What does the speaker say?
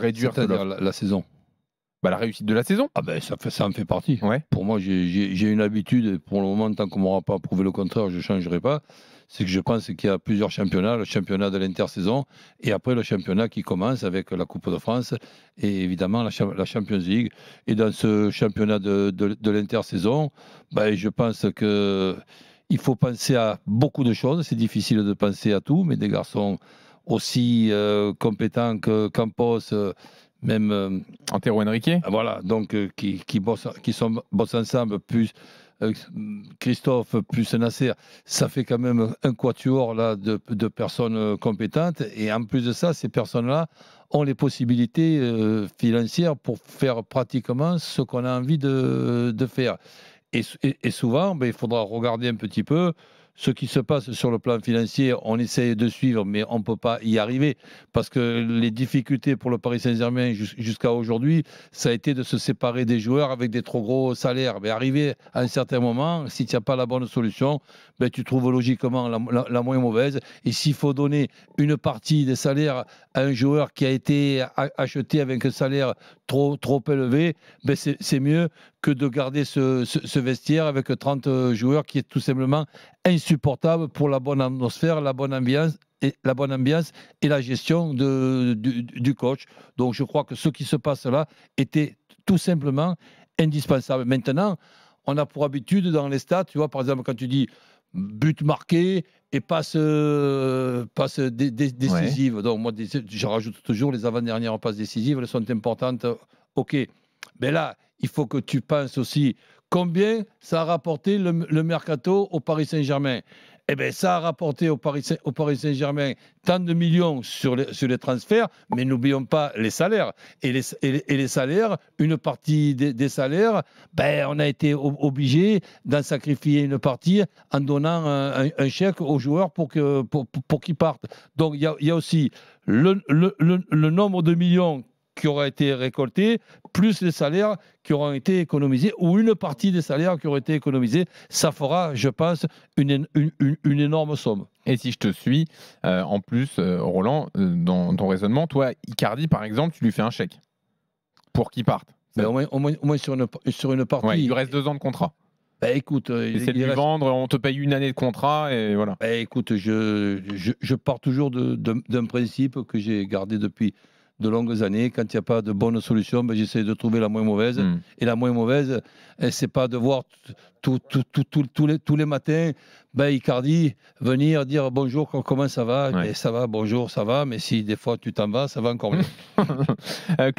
réduire la, saison. Bah, la réussite de la saison Ah ben ça, ça en fait partie. Ouais. Pour moi, j'ai une habitude, pour le moment, tant qu'on ne m'aura pas prouvé le contraire, je ne changerai pas. C'est que je pense qu'il y a plusieurs championnats, le championnat de l'intersaison et après le championnat qui commence avec la Coupe de France et évidemment la, la Champions League. Et dans ce championnat de, l'intersaison, ben, je pense qu'il faut penser à beaucoup de choses. C'est difficile de penser à tout, mais des garçons aussi euh, compétent que Campos, euh, même euh, Antero Henrique. Voilà, donc qui, qui, bossent, qui sont, bossent ensemble, plus Christophe plus Nasser, ça fait quand même un quatuor là, de, personnes compétentes. Et en plus de ça, ces personnes-là ont les possibilités financières pour faire pratiquement ce qu'on a envie de, de faire. Et, souvent, ben, il faudra regarder un petit peu ce qui se passe sur le plan financier, on essaye de suivre, mais on ne peut pas y arriver parce que les difficultés pour le Paris Saint-Germain jusqu'à aujourd'hui, ça a été de se séparer des joueurs avec des trop gros salaires. Mais arriver à un certain moment, si tu n'as pas la bonne solution, ben tu trouves logiquement la, la, moins mauvaise. Et s'il faut donner une partie des salaires à un joueur qui a été acheté avec un salaire trop, trop élevé, ben c'est mieux que de garder ce, vestiaire avec 30 euh, joueurs qui est tout simplement insupportable pour la bonne atmosphère, la bonne ambiance et la bonne ambiance et la gestion de, du, coach. Donc je crois que ce qui se passe là était tout simplement indispensable. Maintenant, on a pour habitude dans les stats, tu vois, par exemple, quand tu dis but marqué et passe, euh, passe décisive. Donc moi, je rajoute toujours les avant-dernières passes décisives, elles sont importantes. Ok. Mais là, il faut que tu penses aussi combien ça a rapporté le, mercato au Paris Saint-Germain. Eh bien, ça a rapporté au Paris, Saint-Germain tant de millions sur les, transferts, mais n'oublions pas les salaires. Et les, salaires, une partie des, salaires, ben, on a été obligé d'en sacrifier une partie en donnant un, chèque aux joueurs pour qu'ils partent. Donc, il y, a, aussi le nombre de millions qui aura été récolté, plus les salaires qui auront été économisés, ou une partie des salaires qui auraient été économisés. Ça fera, je pense, une, énorme somme. Et si je te suis, euh, en plus, euh, Roland, euh, dans ton raisonnement, toi, Icardi, par exemple, tu lui fais un chèque pour qu'il parte. Mais au, moins, au, moins, sur une, sur une partie. il lui reste deux ans de contrat. Bah, écoute, de vendre, on te paye une année de contrat et voilà. Bah, écoute, je, je, je pars toujours d'un principe que j'ai gardé depuis, de longues années. Quand il n'y a pas de bonne solution, mais ben, j'essaie de trouver la moins mauvaise. Mm. Et la moins mauvaise, eh, c'est pas de voir tout, tous, les, tous les matins ben, Icardi venir dire bonjour, comment ça va eh, Ça va, bonjour, ça va. Mais si des fois tu t'en vas, ça va encore mieux. Euh,